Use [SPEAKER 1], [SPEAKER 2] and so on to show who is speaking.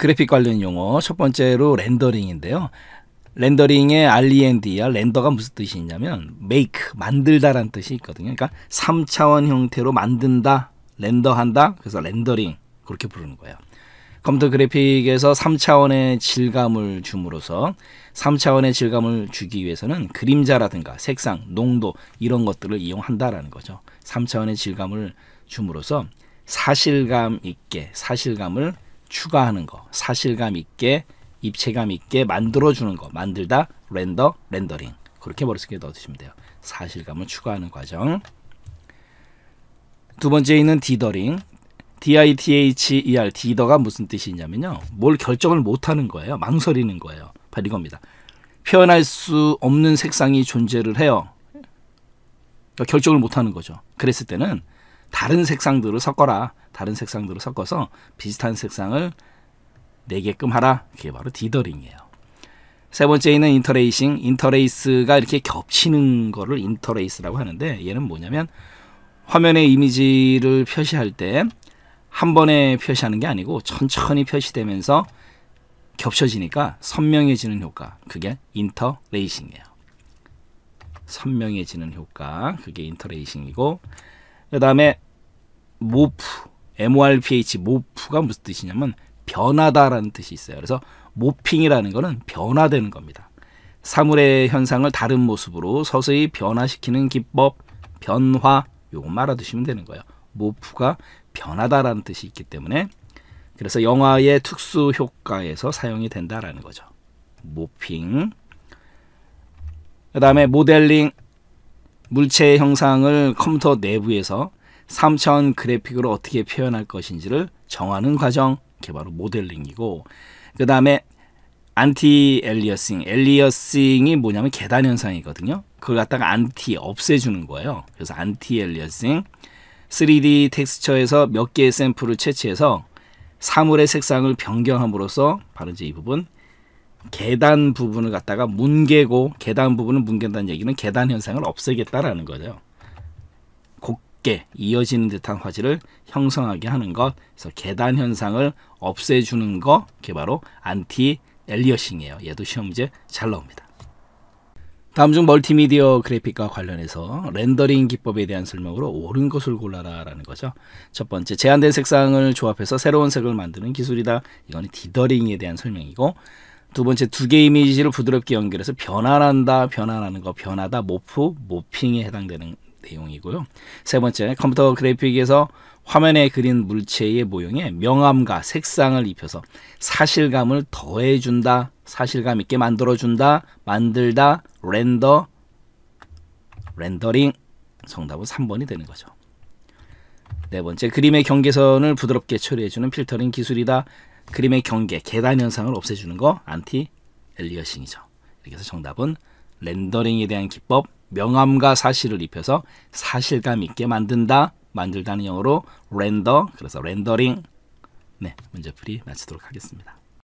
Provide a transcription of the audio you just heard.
[SPEAKER 1] 그래픽 관련 용어 첫 번째로 렌더링인데요. 렌더링의 e r i n g e n d r 렌더가 무슨 뜻이냐면 있 make, 만들다라는 뜻이 있거든요. 그러니까 3차원 형태로 만든다, 렌더한다. 그래서 렌더링 그렇게 부르는 거예요. 컴퓨터 그래픽에서 3차원의 질감을 줌으로써 3차원의 질감을 주기 위해서는 그림자라든가 색상, 농도 이런 것들을 이용한다라는 거죠. 3차원의 질감을 줌으로써 사실감 있게 사실감을 추가하는 거, 사실감 있게, 입체감 있게 만들어주는 거, 만들다, 렌더, 렌더링. 그렇게 머릿속에 넣어두시면 돼요. 사실감을 추가하는 과정. 두 번째 있는 디더링. DITHER, 디더가 무슨 뜻이냐면요. 뭘 결정을 못하는 거예요. 망설이는 거예요. 바로 이겁니다. 표현할 수 없는 색상이 존재를 해요. 그러니까 결정을 못하는 거죠. 그랬을 때는 다른 색상들을 섞어라. 다른 색상들을 섞어서 비슷한 색상을 내게끔 하라. 그게 바로 디더링이에요. 세 번째는 인터레이싱. 인터레이스가 이렇게 겹치는 거를 인터레이스라고 하는데 얘는 뭐냐면 화면에 이미지를 표시할 때 한 번에 표시하는 게 아니고 천천히 표시되면서 겹쳐지니까 선명해지는 효과. 그게 인터레이싱이에요. 선명해지는 효과. 그게 인터레이싱이고 그 다음에 모프, MORPH, 모프가 무슨 뜻이냐면 변하다라는 뜻이 있어요. 그래서 모핑이라는 것은 변화되는 겁니다. 사물의 현상을 다른 모습으로 서서히 변화시키는 기법, 변화, 요것말 아두시면 되는 거예요. 모프가 변하다라는 뜻이 있기 때문에 그래서 영화의 특수 효과에서 사용이 된다라는 거죠. 모핑. 그 다음에 모델링 물체 형상을 컴퓨터 내부에서 3차원 그래픽으로 어떻게 표현할 것인지를 정하는 과정, 이게 바로 모델링이고 그 다음에 안티 엘리어싱, 엘리어싱이 뭐냐면 계단 현상이거든요. 그걸 갖다가 안티 없애주는 거예요. 그래서 안티 엘리어싱, 3D 텍스처에서 몇 개의 샘플을 채취해서 사물의 색상을 변경함으로써 바로 이제 이 부분 계단 부분을 갖다가 문개고 계단 부분을 문개다는 얘기는 계단 현상을 없애겠다라는 거죠. 곱게 이어지는 듯한 화질을 형성하게 하는 것, 그래서 계단 현상을 없애주는 거, 그게 바로 안티 엘리어싱이에요. 얘도 시험 문제 잘 나옵니다. 다음 중 멀티미디어 그래픽과 관련해서 렌더링 기법에 대한 설명으로 옳은 것을 골라라 라는 거죠. 첫 번째, 제한된 색상을 조합해서 새로운 색을 만드는 기술이다. 이건 디더링에 대한 설명이고 두 번째 두 개의 이미지를 부드럽게 연결해서 변환한다, 변환하는 거, 변하다, 모프, 모핑에 해당되는 내용이고요. 세 번째 컴퓨터 그래픽에서 화면에 그린 물체의 모형에 명암과 색상을 입혀서 사실감을 더해준다, 사실감 있게 만들어준다, 만들다, 렌더, 렌더링 정답은 3번이 되는 거죠. 네 번째, 그림의 경계선을 부드럽게 처리해주는 필터링 기술이다. 그림의 경계, 계단 현상을 없애주는 거 안티 엘리어싱이죠. 이렇게 해서 정답은 렌더링에 대한 기법, 명암과 사실을 입혀서 사실감 있게 만든다. 만들다는 영어로 렌더, 그래서 렌더링. 네, 문제풀이 마치도록 하겠습니다.